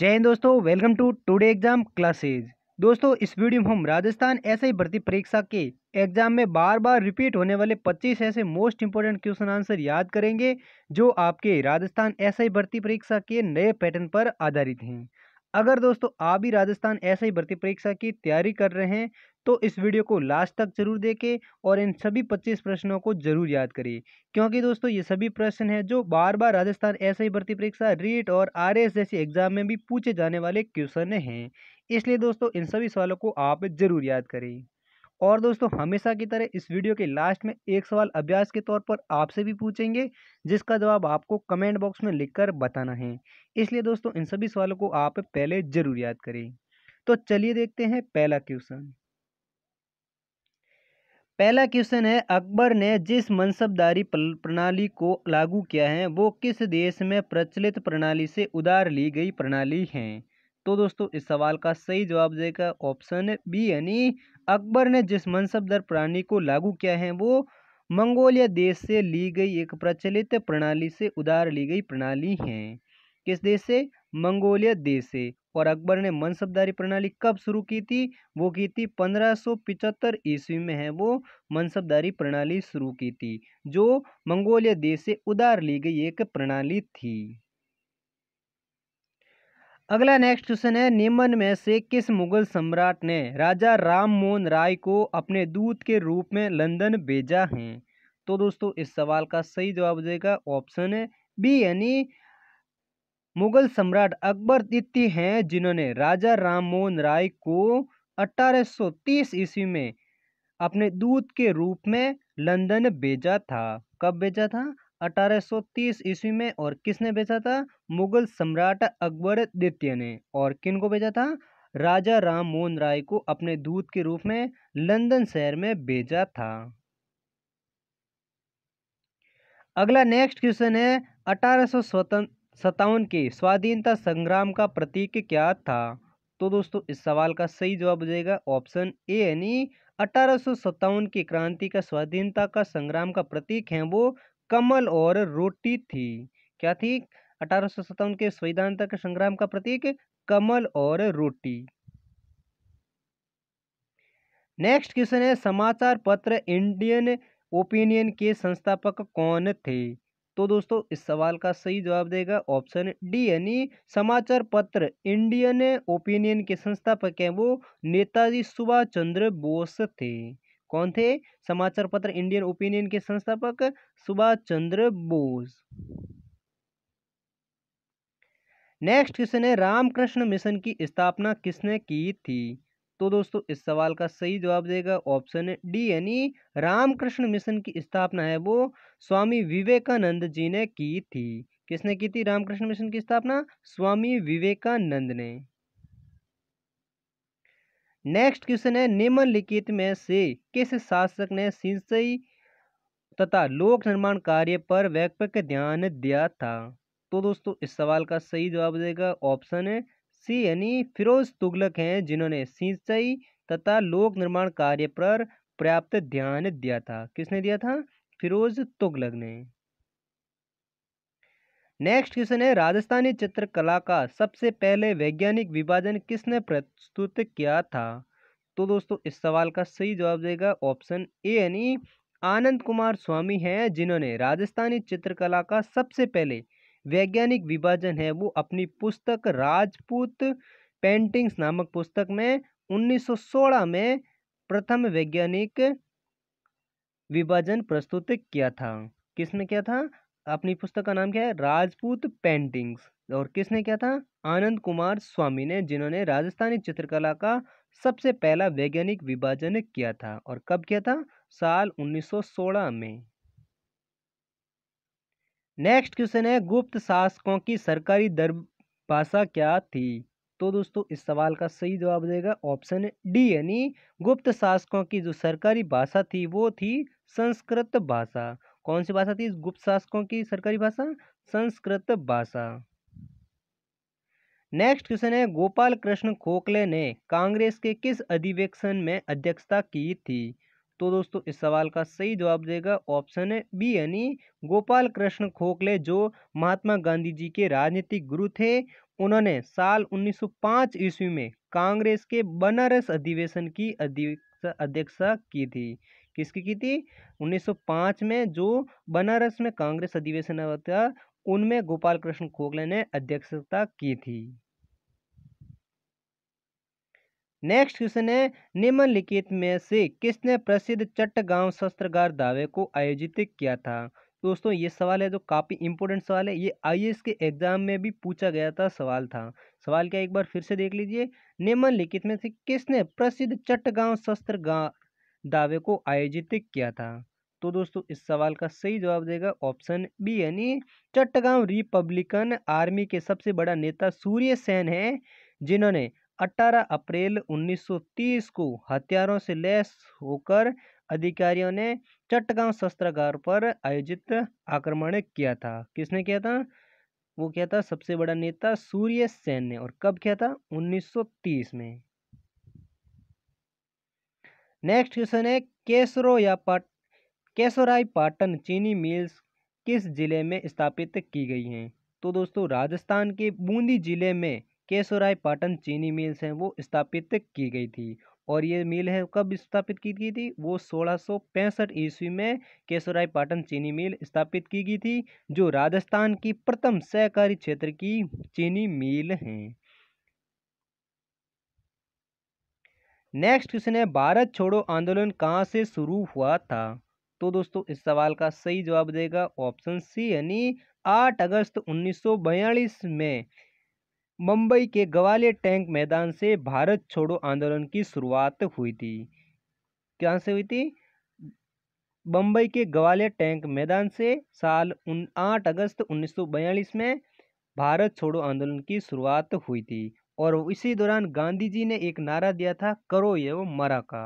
जय हिंद दोस्तों welcome to today exam classes दोस्तों इस वीडियो में हम राजस्थान ऐसे ही भर्ती परीक्षा के एग्जाम में बार बार रिपीट होने वाले 25 ऐसे मोस्ट इंपॉर्टेंट क्वेश्चन आंसर याद करेंगे जो आपके राजस्थान ऐसे ही भर्ती परीक्षा के नए पैटर्न पर आधारित हैं अगर दोस्तों आप भी राजस्थान ऐसे ही भर्ती परीक्षा की तैयारी कर रहे हैं तो इस वीडियो को लास्ट तक जरूर देखें और इन सभी 25 प्रश्नों को जरूर याद करें क्योंकि दोस्तों ये सभी प्रश्न हैं जो बार बार राजस्थान एसआई भर्ती परीक्षा रीट और आर जैसे एग्जाम में भी पूछे जाने वाले क्वेश्चन हैं इसलिए दोस्तों इन सभी सवालों को आप जरूर याद करें और दोस्तों हमेशा की तरह इस वीडियो के लास्ट में एक सवाल अभ्यास के तौर पर आपसे भी पूछेंगे जिसका जवाब आपको कमेंट बॉक्स में लिखकर बताना है इसलिए दोस्तों इन सभी सवालों को आप पहले जरूर याद करें तो चलिए देखते हैं पहला क्वेश्चन पहला क्वेश्चन है अकबर ने जिस मनसबदारी प्रणाली को लागू किया है वो किस देश में प्रचलित प्रणाली से उधार ली गई प्रणाली है तो दोस्तों इस सवाल का सही जवाब देगा ऑप्शन बी यानी अकबर ने जिस मनसबदार प्रणाली को लागू किया है वो मंगोलिया देश से ली गई एक प्रचलित प्रणाली से उधार ली गई प्रणाली है किस देश से मंगोलिया देश से और अकबर ने मनसबदारी प्रणाली कब शुरू की थी वो की थी पंद्रह ईस्वी में है वो मनसबदारी प्रणाली शुरू की थी जो मंगोलिया देश से उधार ली गई एक प्रणाली थी अगला नेक्स्ट क्वेश्चन है निम्न में से किस मुगल सम्राट ने राजा राम मोहन राय को अपने दूत के रूप में लंदन भेजा है तो दोस्तों इस सवाल का सही जवाब हो जाएगा ऑप्शन बी यानी मुगल सम्राट अकबर द्वितीय हैं जिन्होंने राजा राम मोहन राय को 1830 ईस्वी में अपने दूत के रूप में लंदन भेजा था कब भेजा था 1830 ईस्वी में और किसने भेजा था मुगल सम्राट अकबर द्वितीय ने और किन को भेजा था राजा राम मोहन राय को अपने दूत के रूप में लंदन शहर में भेजा था अगला नेक्स्ट क्वेश्चन है अठारह सौ स्वतंत्र सत्तावन के स्वाधीनता संग्राम का प्रतीक क्या था तो दोस्तों इस सवाल का सही जवाब हो जाएगा ऑप्शन ए यानी अठारह की क्रांति का स्वाधीनता का संग्राम का प्रतीक है वो कमल और रोटी थी क्या थी अठारह के स्वाधीनता के संग्राम का प्रतीक कमल और रोटी नेक्स्ट क्वेश्चन है समाचार पत्र इंडियन ओपिनियन के संस्थापक कौन थे तो दोस्तों इस सवाल का सही जवाब देगा ऑप्शन डी यानी समाचार पत्र इंडियन ओपिनियन के संस्थापक हैं वो नेताजी सुभाष चंद्र बोस थे कौन थे समाचार पत्र इंडियन ओपिनियन के संस्थापक सुभाष चंद्र बोस नेक्स्ट क्वेश्चन है रामकृष्ण मिशन की स्थापना किसने की थी तो दोस्तों इस सवाल का सही जवाब देगा ऑप्शन डी यानी रामकृष्ण मिशन की स्थापना है वो स्वामी विवेकानंद जी ने की थी किसने की थी रामकृष्ण मिशन की स्थापना स्वामी विवेकानंद ने नेक्स्ट क्वेश्चन है निम्नलिखित में से किस शासक ने सिंचाई तथा लोक निर्माण कार्य पर व्यापक ध्यान दिया था तो दोस्तों इस सवाल का सही जवाब देगा ऑप्शन सी यानी फिरोज तुगलक हैं जिन्होंने सिंचाई तथा लोक निर्माण कार्य पर पर्याप्त ध्यान दिया था किसने दिया था फिरोज तुगलक ने नेक्स्ट क्वेश्चन है राजस्थानी चित्रकला का सबसे पहले वैज्ञानिक विभाजन किसने प्रस्तुत किया था तो दोस्तों इस सवाल का सही जवाब देगा ऑप्शन ए यानी आनंद कुमार स्वामी हैं जिन्होंने राजस्थानी चित्रकला का सबसे पहले वैज्ञानिक विभाजन है वो अपनी पुस्तक राजपूत पेंटिंग्स नामक पुस्तक में 1916 में प्रथम वैज्ञानिक विभाजन प्रस्तुत किया था किसने किया था अपनी पुस्तक का नाम क्या है राजपूत पेंटिंग्स और किसने किया था आनंद कुमार स्वामी ने जिन्होंने राजस्थानी चित्रकला का सबसे पहला वैज्ञानिक विभाजन किया था और कब किया था साल 1916 में नेक्स्ट क्वेश्चन है गुप्त शासकों की सरकारी दर भाषा क्या थी तो दोस्तों इस सवाल का सही जवाब देगा ऑप्शन डी यानी गुप्त शासकों की जो सरकारी भाषा थी वो थी संस्कृत भाषा कौन सी भाषा थी गुप्त शासकों की सरकारी भाषा संस्कृत भाषा नेक्स्ट क्वेश्चन है गोपाल कृष्ण खोखले ने कांग्रेस के किस अधिवेशन में अध्यक्षता की थी तो दोस्तों इस सवाल का सही जवाब देगा ऑप्शन बी यानी गोपाल कृष्ण खोखले जो महात्मा गांधी जी के राजनीतिक गुरु थे उन्होंने साल 1905 ईस्वी में कांग्रेस के बनारस अधिवेशन की अध्यक्षता की थी किसकी की थी 1905 में जो बनारस में कांग्रेस अधिवेशन हुआ था उनमें गोपाल कृष्ण खोखले ने अध्यक्षता की थी नेक्स्ट क्वेश्चन है निम्नलिखित में से किसने प्रसिद्ध चट्टगांव शस्त्रगार दावे को आयोजित किया था दोस्तों ये सवाल है जो काफ़ी इंपॉर्टेंट सवाल है ये आई के एग्जाम में भी पूछा गया था सवाल था सवाल क्या एक बार फिर से देख लीजिए निम्नलिखित में से किसने प्रसिद्ध चट्टगांव शस्त्रागार दावे को आयोजित किया था तो दोस्तों इस सवाल का सही जवाब देगा ऑप्शन बी यानी चट्टगांव रिपब्लिकन आर्मी के सबसे बड़ा नेता सूर्य सेन है जिन्होंने 18 अप्रैल 1930 को हथियारों से लैस होकर अधिकारियों ने चट्टगांव शस्त्रागार पर आयोजित आक्रमण किया था किसने किया था वो क्या था सबसे बड़ा नेता सूर्य सेन ने और कब किया था 1930 में नेक्स्ट क्वेश्चन है केसरो या पाट केसोराय पाटन चीनी मिल्स किस जिले में स्थापित की गई हैं तो दोस्तों राजस्थान के बूंदी जिले में केशोराय पाटन चीनी मिल्स हैं वो स्थापित की गई थी और ये मिल है कब स्थापित की गई थी वो सोलह सौ पैंसठ ईस्वी में केशोराय पाटन चीनी मिल स्थापित की गई थी जो राजस्थान की प्रथम सहकारी क्षेत्र की चीनी मिल है नेक्स्ट क्वेश्चन है भारत छोड़ो आंदोलन कहाँ से शुरू हुआ था तो दोस्तों इस सवाल का सही जवाब देगा ऑप्शन सी यानी आठ अगस्त उन्नीस में मुंबई के ग्वालियर टैंक मैदान से भारत छोड़ो आंदोलन की शुरुआत हुई थी क्या से हुई थी बम्बई के ग्वालियर टैंक मैदान से साल उन आठ अगस्त 1942 में भारत छोड़ो आंदोलन की शुरुआत हुई थी और इसी दौरान गांधी जी ने एक नारा दिया था करो ये वो मरा का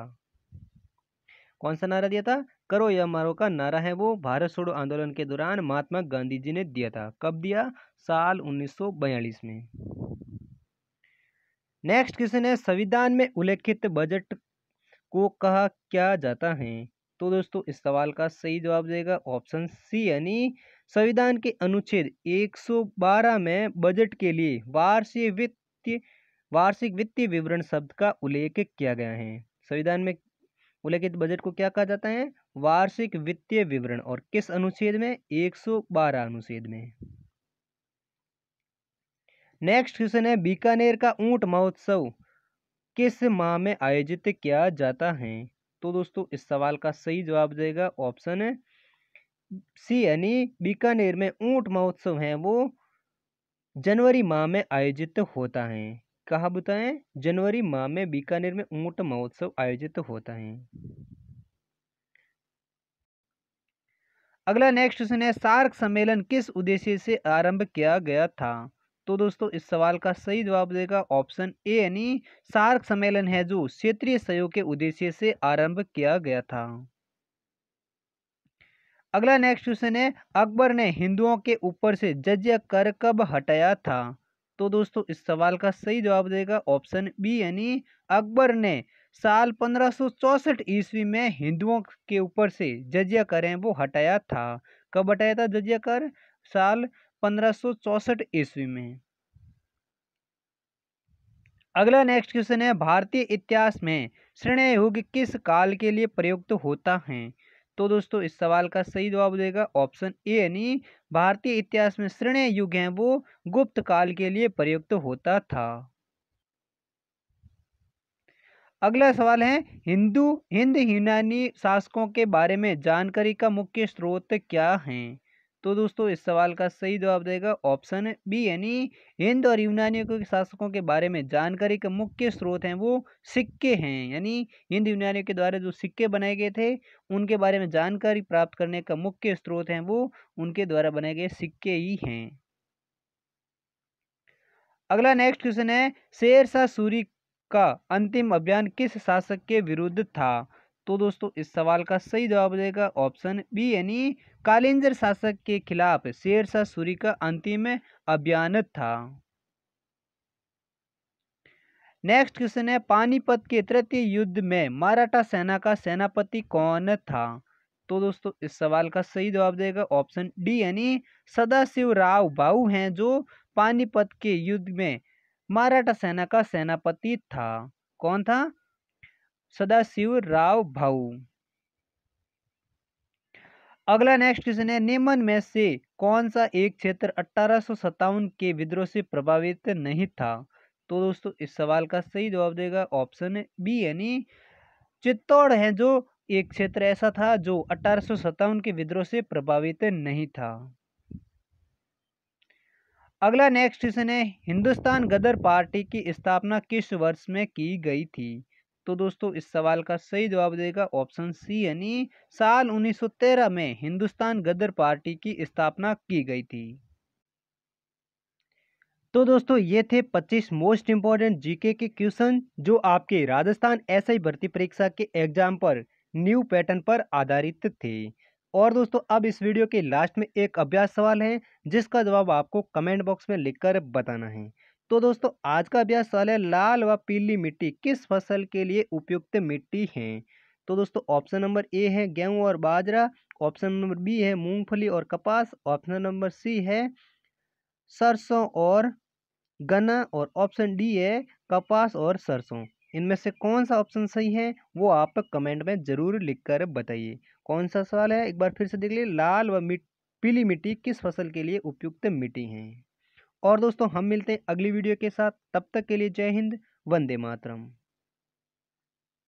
कौन सा नारा दिया था करो या मारो का नारा है वो भारत छोड़ो आंदोलन के दौरान महात्मा गांधी जी ने दिया था कब दिया साल 1942 में नेक्स्ट क्वेश्चन है संविधान में उल्लेखित बजट को कहा क्या जाता है तो दोस्तों इस सवाल का सही जवाब देगा ऑप्शन सी यानी संविधान के अनुच्छेद 112 में बजट के लिए वार्षिक वित्तीय वार्षिक वित्तीय विवरण शब्द का उल्लेख किया गया है संविधान में उल्लेखित बजट को क्या कहा जाता है वार्षिक वित्तीय विवरण और किस अनुच्छेद में 112 अनुच्छेद में नेक्स्ट क्वेश्चन है बीकानेर का ऊंट महोत्सव किस माह में आयोजित किया जाता है तो दोस्तों इस सवाल का सही जवाब देगा ऑप्शन है सी यानी बीकानेर में ऊंट महोत्सव है वो जनवरी माह में आयोजित होता है कहा बताएं जनवरी माह में बीकानेर में ऊंट महोत्सव आयोजित होता है अगला नेक्स्ट क्वेश्चन है सार्क सम्मेलन किस उद्देश्य से आरंभ किया गया था तो दोस्तों इस सवाल का सही जवाब देगा ऑप्शन ए यानी सार्क सम्मेलन है जो क्षेत्रीय सहयोग के उद्देश्य से आरंभ किया गया था अगला नेक्स्ट क्वेश्चन है अकबर ने हिंदुओं के ऊपर से जज कर कब हटाया था तो दोस्तों इस सवाल का सही जवाब देगा ऑप्शन बी यानी अकबर ने साल 1564 ईस्वी में हिंदुओं के ऊपर से जजिया कर वो हटाया था कब हटाया था जजिया कर साल पंद्रह ईस्वी में अगला नेक्स्ट क्वेश्चन है भारतीय इतिहास में श्रेणय युग किस काल के लिए प्रयुक्त होता है तो दोस्तों इस सवाल का सही जवाब देगा ऑप्शन ए यानी भारतीय इतिहास में श्रेणय युग है वो गुप्त काल के लिए प्रयुक्त होता था अगला सवाल है हिंदू हिंद यूनानी शासकों के बारे में जानकारी का मुख्य स्रोत क्या है तो दोस्तों इस सवाल का सही जवाब देगा ऑप्शन बी यानी हिंद और यूनानियों के शासकों के बारे में जानकारी के मुख्य स्रोत हैं वो सिक्के हैं यानी हिंद यूनानियों के द्वारा जो सिक्के बनाए गए थे उनके बारे में जानकारी प्राप्त करने का मुख्य स्रोत हैं वो उनके द्वारा बनाए गए सिक्के ही हैं अगला नेक्स्ट क्वेश्चन है शेरशाह सूरी का अंतिम अभियान किस शासक के विरुद्ध था तो दोस्तों इस सवाल का सही जवाब हो जाएगा ऑप्शन बी यानी कालिंजर शासक के खिलाफ शेरशाह सूरी का अंतिम अभियान था नेक्स्ट क्वेश्चन है पानीपत के तृतीय युद्ध में मराठा सेना का सेनापति कौन था तो दोस्तों इस सवाल का सही जवाब देगा ऑप्शन डी यानी सदाशिव राव भाऊ हैं जो पानीपत के युद्ध में मराठा सेना का सेनापति था कौन था सदाशिव राव भाऊ अगला नेक्स्ट क्वेश्चन है नेमन में से कौन सा एक क्षेत्र अट्ठारह के विद्रोह से प्रभावित नहीं था तो दोस्तों इस सवाल का सही जवाब देगा ऑप्शन बी यानी चित्तौड़ है जो एक क्षेत्र ऐसा था जो अट्ठारह के विद्रोह से प्रभावित नहीं था अगला नेक्स्ट क्वेश्चन है हिंदुस्तान गदर पार्टी की स्थापना किस वर्ष में की गई थी तो दोस्तों इस सवाल का सही जवाब देगा ऑप्शन सी यानी साल 1913 में हिंदुस्तान गदर पार्टी की स्थापना की गई थी तो दोस्तों ये थे 25 मोस्ट इम्पॉर्टेंट जीके के क्वेश्चन जो आपके राजस्थान एसआई भर्ती परीक्षा के एग्जाम पर न्यू पैटर्न पर आधारित थे और दोस्तों अब इस वीडियो के लास्ट में एक अभ्यास सवाल है जिसका जवाब आपको कमेंट बॉक्स में लिखकर बताना है तो दोस्तों आज का अभ्यास सवाल है लाल व पीली मिट्टी किस फसल के लिए उपयुक्त मिट्टी है तो दोस्तों ऑप्शन नंबर ए है गेहूं और बाजरा ऑप्शन नंबर बी है मूंगफली और कपास ऑप्शन नंबर सी है सरसों और गन्ना और ऑप्शन डी है कपास और सरसों इनमें से कौन सा ऑप्शन सही है वो आप कमेंट में ज़रूर लिखकर बताइए कौन सा सवाल है एक बार फिर से देख लीजिए लाल व मिट पीली मिट्टी किस फसल के लिए उपयुक्त मिट्टी है और दोस्तों हम मिलते हैं अगली वीडियो के साथ तब तक के लिए जय हिंद वंदे मातरम